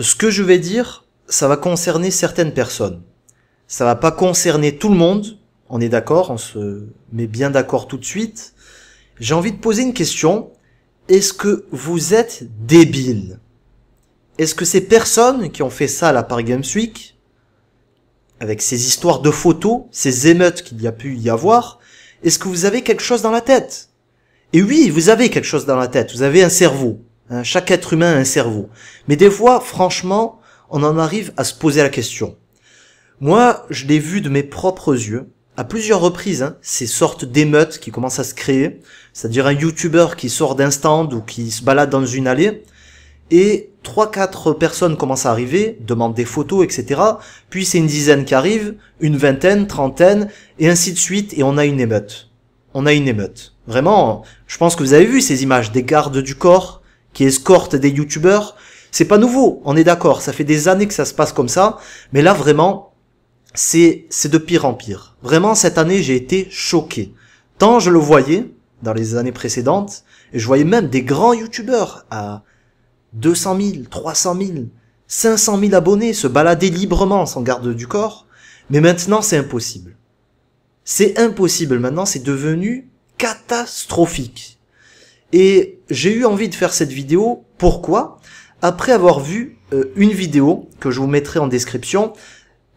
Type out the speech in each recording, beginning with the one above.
ce que je vais dire, ça va concerner certaines personnes. Ça va pas concerner tout le monde. On est d'accord, on se met bien d'accord tout de suite. J'ai envie de poser une question. Est-ce que vous êtes débile Est-ce que ces personnes qui ont fait ça à la Paris Games Week, avec ces histoires de photos, ces émeutes qu'il y a pu y avoir, est-ce que vous avez quelque chose dans la tête Et oui, vous avez quelque chose dans la tête, vous avez un cerveau. Hein, chaque être humain a un cerveau. Mais des fois, franchement, on en arrive à se poser la question. Moi, je l'ai vu de mes propres yeux, à plusieurs reprises, hein, ces sortes d'émeutes qui commencent à se créer, c'est-à-dire un youtubeur qui sort d'un stand ou qui se balade dans une allée, et trois, quatre personnes commencent à arriver, demandent des photos, etc. Puis c'est une dizaine qui arrive, une vingtaine, trentaine, et ainsi de suite, et on a une émeute. On a une émeute. Vraiment, je pense que vous avez vu ces images des gardes du corps qui escorte des youtubeurs. C'est pas nouveau, on est d'accord, ça fait des années que ça se passe comme ça, mais là vraiment, c'est c'est de pire en pire. Vraiment, cette année, j'ai été choqué. Tant je le voyais dans les années précédentes, et je voyais même des grands youtubeurs à 200 000, 300 000, 500 000 abonnés se balader librement sans garde du corps, mais maintenant c'est impossible. C'est impossible maintenant, c'est devenu catastrophique. Et j'ai eu envie de faire cette vidéo, pourquoi Après avoir vu euh, une vidéo, que je vous mettrai en description,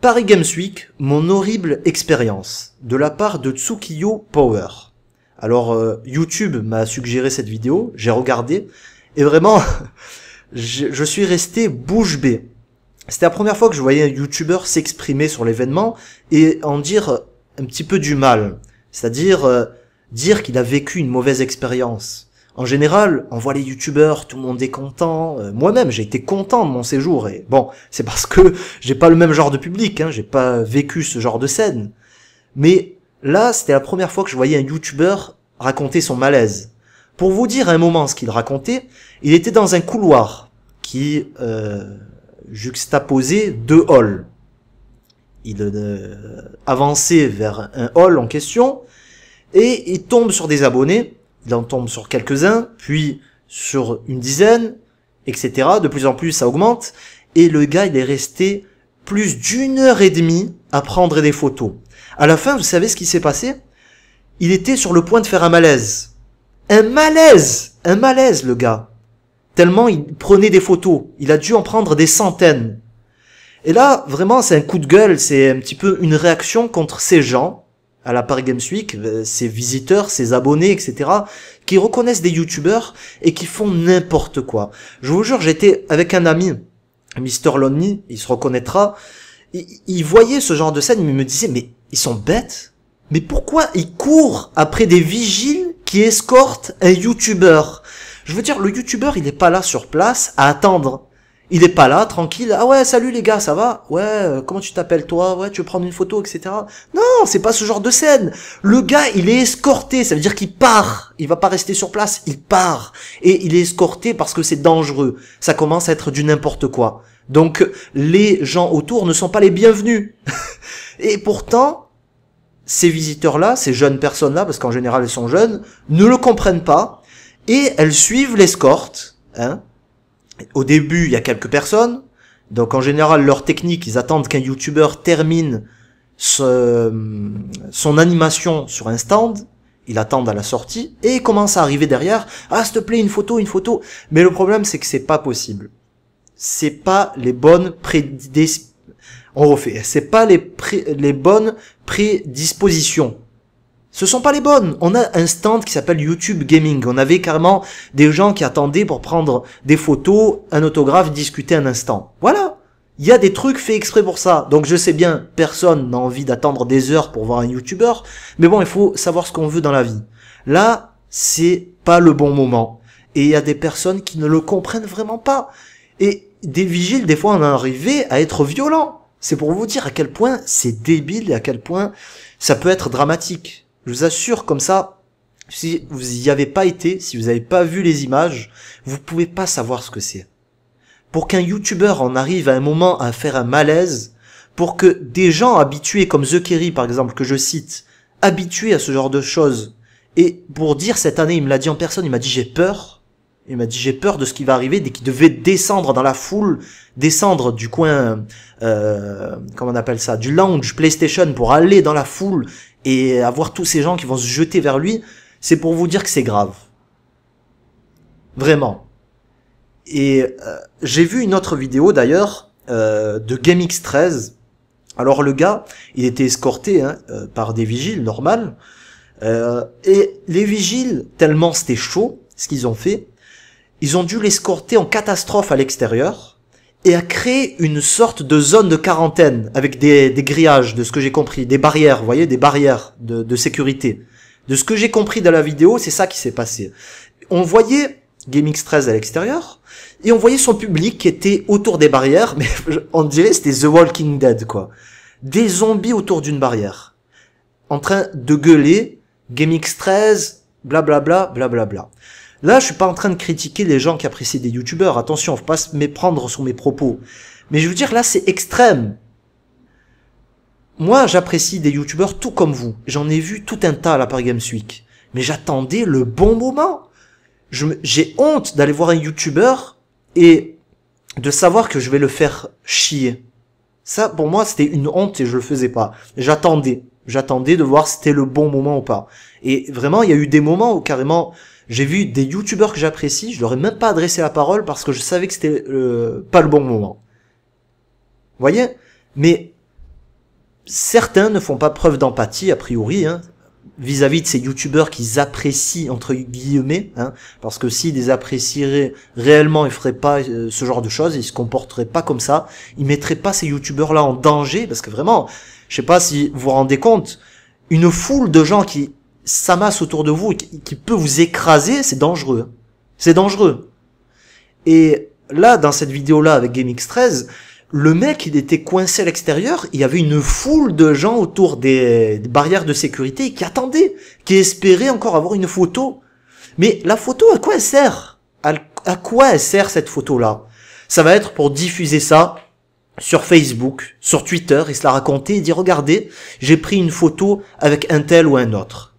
Paris Games Week, mon horrible expérience, de la part de Tsukiyo Power. Alors euh, YouTube m'a suggéré cette vidéo, j'ai regardé, et vraiment, je, suis resté bouche bée. C'était la première fois que je voyais un YouTuber s'exprimer sur l'événement et en dire euh, un petit peu du mal. C'est-à-dire dire qu'il a vécu une mauvaise expérience. En général, on voit les youtubeurs, tout le monde est content. Euh, moi-même, j'ai été content de mon séjour et bon, c'est parce que j'ai pas le même genre de public, hein. j'ai pas vécu ce genre de scène. Mais là, c'était la première fois que je voyais un youtubeur raconter son malaise. Pour vous dire un moment ce qu'il racontait, il était dans un couloir qui euh, juxtaposait deux halls. Il euh, avançait vers un hall en question et il tombe sur des abonnés il en tombe sur quelques-uns, puis sur une dizaine, etc. De plus en plus, ça augmente. Et le gars, il est resté plus d'une heure et demie à prendre des photos. À la fin, vous savez ce qui s'est passé Il était sur le point de faire un malaise. Un malaise Un malaise, le gars. Tellement il prenait des photos. Il a dû en prendre des centaines. Et là, vraiment, c'est un coup de gueule, c'est un petit peu une réaction contre ces gens à la Paris Games Week, euh, ses visiteurs, ses abonnés, etc., qui reconnaissent des youtubeurs et qui font n'importe quoi. Je vous jure, j'étais avec un ami, Mr. Lonely, il se reconnaîtra, il, voyait ce genre de scène, il me disait, mais ils sont bêtes Mais pourquoi ils courent après des vigiles qui escortent un youtubeur Je veux dire, le youtubeur, il n'est pas là sur place à attendre il est pas là, tranquille. Ah ouais, salut les gars, ça va Ouais, euh, comment tu t'appelles toi Ouais, tu veux prendre une photo, etc. Non, c'est pas ce genre de scène. Le gars, il est escorté. Ça veut dire qu'il part. Il va pas rester sur place. Il part. Et il est escorté parce que c'est dangereux. Ça commence à être du n'importe quoi. Donc, les gens autour ne sont pas les bienvenus. et pourtant, ces visiteurs-là, ces jeunes personnes-là, parce qu'en général elles sont jeunes, ne le comprennent pas, et elles suivent l'escorte, hein, au début, il y a quelques personnes. Donc en général, leur technique, ils attendent qu'un youtubeur termine son animation sur un stand, ils attendent à la sortie et ils commencent à arriver derrière. Ah, s'il te plaît, une photo, une photo. Mais le problème, c'est que c'est pas possible. C'est pas les bonnes On C'est pas les, les bonnes prédispositions. Ce sont pas les bonnes. On a un stand qui s'appelle YouTube Gaming. On avait carrément des gens qui attendaient pour prendre des photos, un autographe, discuter un instant. Voilà. Il y a des trucs faits exprès pour ça. Donc je sais bien, personne n'a envie d'attendre des heures pour voir un YouTuber. Mais bon, il faut savoir ce qu'on veut dans la vie. Là, c'est pas le bon moment. Et il y a des personnes qui ne le comprennent vraiment pas. Et des vigiles, des fois, on en arrivé à être violent. C'est pour vous dire à quel point c'est débile et à quel point ça peut être dramatique. Je vous assure, comme ça, si vous n'y avez pas été, si vous n'avez pas vu les images, vous pouvez pas savoir ce que c'est. Pour qu'un youtubeur en arrive à un moment à faire un malaise, pour que des gens habitués comme The Kerry par exemple, que je cite, habitués à ce genre de choses, et pour dire cette année, il me l'a dit en personne, il m'a dit j'ai peur, il m'a dit j'ai peur de ce qui va arriver, dès qu'il devait descendre dans la foule, descendre du coin, euh, comment on appelle ça, du lounge PlayStation pour aller dans la foule et avoir tous ces gens qui vont se jeter vers lui, c'est pour vous dire que c'est grave. Vraiment. Et euh, j'ai vu une autre vidéo d'ailleurs euh, de GameX13. Alors le gars, il était escorté hein, euh, par des vigiles, normal. et les vigiles, tellement c'était chaud, ce qu'ils ont fait, ils ont dû l'escorter en catastrophe à l'extérieur et a créé une sorte de zone de quarantaine avec des, des grillages, de ce que j'ai compris, des barrières, vous voyez, des barrières de, sécurité. De ce que j'ai compris dans la vidéo, c'est ça qui s'est passé. On voyait GameX13 à l'extérieur, et on voyait son public qui était autour des barrières, mais on dirait c'était The Walking Dead, quoi. Des zombies autour d'une barrière, en train de gueuler, GameX13, blablabla, blablabla. Bla, bla. Là, je suis pas en train de critiquer les gens qui apprécient des youtubeurs. Attention, faut pas se méprendre sur mes propos. Mais je veux dire, là, c'est extrême. Moi, j'apprécie des youtubeurs tout comme vous. J'en ai vu tout un tas à la Paris Games Week. Mais j'attendais le bon moment. J'ai honte d'aller voir un youtubeur et de savoir que je vais le faire chier. Ça, pour moi, c'était une honte et je le faisais pas. J'attendais. J'attendais de voir si c'était le bon moment ou pas. Et vraiment, il y a eu des moments où carrément, j'ai vu des youtubeurs que j'apprécie, je leur ai même pas adressé la parole parce que je savais que c'était euh, pas le bon moment. Vous voyez Mais certains ne font pas preuve d'empathie, a priori, hein, vis-à-vis de ces youtubeurs qu'ils apprécient entre guillemets, hein, parce que s'ils les apprécieraient réellement, ils feraient pas euh, ce genre de choses, ils se comporteraient pas comme ça, ils mettraient pas ces youtubeurs là en danger, parce que vraiment, je sais pas si vous vous rendez compte, une foule de gens qui masse autour de vous qui, peut vous écraser, c'est dangereux. C'est dangereux. Et là, dans cette vidéo-là avec GameX13, le mec, il était coincé à l'extérieur, il y avait une foule de gens autour des, barrières de sécurité qui attendaient, qui espéraient encore avoir une photo. Mais la photo, à quoi elle sert à, à quoi elle sert cette photo-là Ça va être pour diffuser ça sur Facebook, sur Twitter, et se la raconter et dire, regardez, j'ai pris une photo avec un tel ou un autre.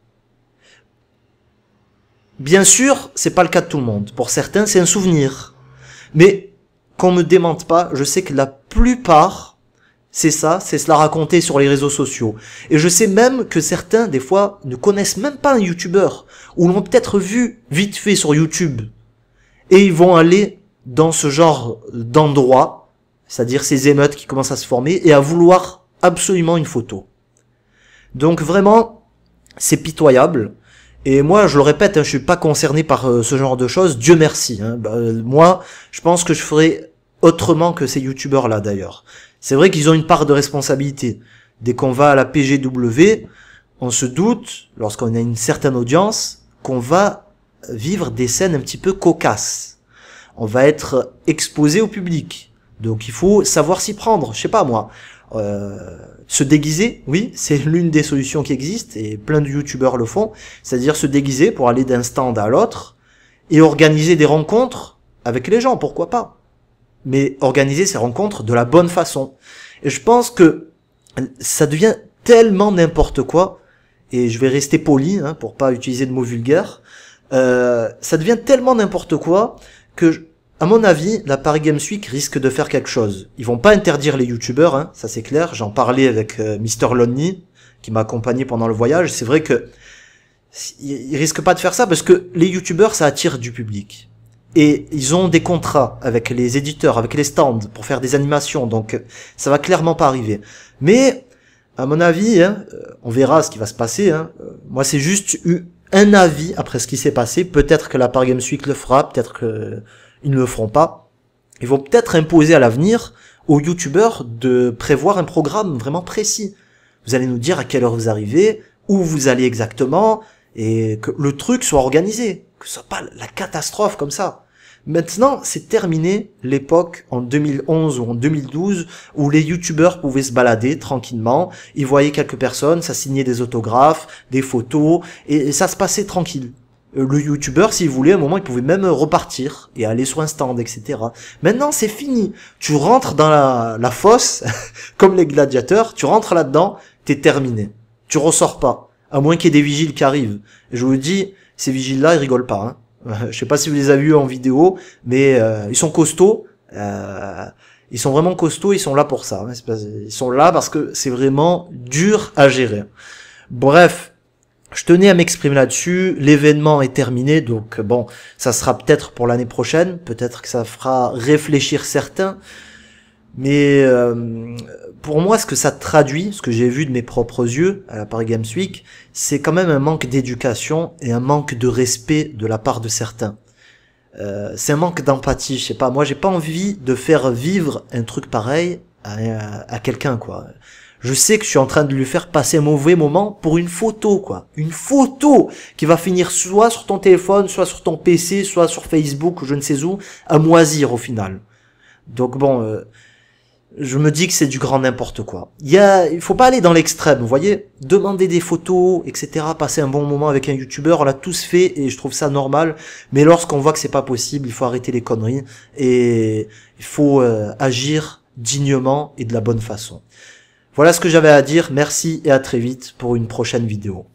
Bien sûr, c'est pas le cas de tout le monde. Pour certains, c'est un souvenir. Mais qu'on me démente pas, je sais que la plupart, c'est ça, c'est cela raconté sur les réseaux sociaux. Et je sais même que certains, des fois, ne connaissent même pas un youtubeur, ou l'ont peut-être vu vite fait sur YouTube. Et ils vont aller dans ce genre d'endroit, c'est-à-dire ces émeutes qui commencent à se former, et à vouloir absolument une photo. Donc vraiment, c'est pitoyable. Et moi, je le répète, je hein, je suis pas concerné par euh, ce genre de choses, Dieu merci. Hein. Bah, euh, moi, je pense que je ferai autrement que ces youtubeurs-là, d'ailleurs. C'est vrai qu'ils ont une part de responsabilité. Dès qu'on va à la PGW, on se doute, lorsqu'on a une certaine audience, qu'on va vivre des scènes un petit peu cocasses. On va être exposé au public. Donc il faut savoir s'y prendre. Je sais pas moi. Euh, se déguiser, oui, c'est l'une des solutions qui existent et plein de youtubeurs le font, c'est-à-dire se déguiser pour aller d'un stand à l'autre et organiser des rencontres avec les gens, pourquoi pas. Mais organiser ces rencontres de la bonne façon. Et je pense que ça devient tellement n'importe quoi, et je vais rester poli hein, pour pas utiliser de mots vulgaires, euh, ça devient tellement n'importe quoi que à mon avis, la Paris Games Week risque de faire quelque chose. Ils vont pas interdire les youtubeurs, hein, ça c'est clair. J'en parlais avec euh, Mr Lonnie, qui m'a accompagné pendant le voyage. C'est vrai que ils risquent pas de faire ça parce que les youtubeurs, ça attire du public. Et ils ont des contrats avec les éditeurs, avec les stands pour faire des animations, donc ça va clairement pas arriver. Mais, à mon avis, hein, euh, on verra ce qui va se passer. Hein. Euh, moi, c'est juste eu un avis après ce qui s'est passé. Peut-être que la Paris Games Week le fera, peut-être que ils ne le feront pas. Ils vont peut-être imposer à l'avenir aux youtubeurs de prévoir un programme vraiment précis. Vous allez nous dire à quelle heure vous arrivez, où vous allez exactement, et que le truc soit organisé, que ce soit pas la catastrophe comme ça. Maintenant, c'est terminé l'époque en 2011 ou en 2012 où les youtubeurs pouvaient se balader tranquillement, ils voyaient quelques personnes, ça signait des autographes, des photos, et ça se passait tranquille. Euh, le youtubeur, s'il voulait, à un moment, il pouvait même euh, repartir et aller sur un stand, etc. Maintenant, c'est fini. Tu rentres dans la, fosse, comme les gladiateurs, tu rentres là-dedans, t'es terminé. Tu ressors pas. À moins qu'il y ait des vigiles qui arrivent. je vous dis, ces vigiles-là, ils rigolent pas. Hein. je sais pas si vous les avez vus en vidéo, mais euh, ils sont costauds. ils sont vraiment costauds, ils sont là pour ça. Hein. Ils sont là parce que c'est vraiment dur à gérer. Bref, je tenais à m'exprimer là-dessus. L'événement est terminé, donc bon, ça sera peut-être pour l'année prochaine. Peut-être que ça fera réfléchir certains. Mais euh, pour moi, ce que ça traduit, ce que j'ai vu de mes propres yeux à la Paris Games Week, c'est quand même un manque d'éducation et un manque de respect de la part de certains. Euh, c'est un manque d'empathie, je sais pas. Moi, j'ai pas envie de faire vivre un truc pareil à quelqu'un, quoi. Je sais que je suis en train de lui faire passer un mauvais moment pour une photo, quoi. Une photo qui va finir soit sur ton téléphone, soit sur ton PC, soit sur Facebook, je ne sais où, à moisir au final. Donc bon, euh, je me dis que c'est du grand n'importe quoi. Il y il faut pas aller dans l'extrême, vous voyez. Demander des photos, etc. Passer un bon moment avec un youtubeur, on l'a tous fait et je trouve ça normal. Mais lorsqu'on voit que c'est pas possible, il faut arrêter les conneries et il faut euh, agir dignement et de la bonne façon. Voilà ce que j'avais à dire, merci et à très vite pour une prochaine vidéo.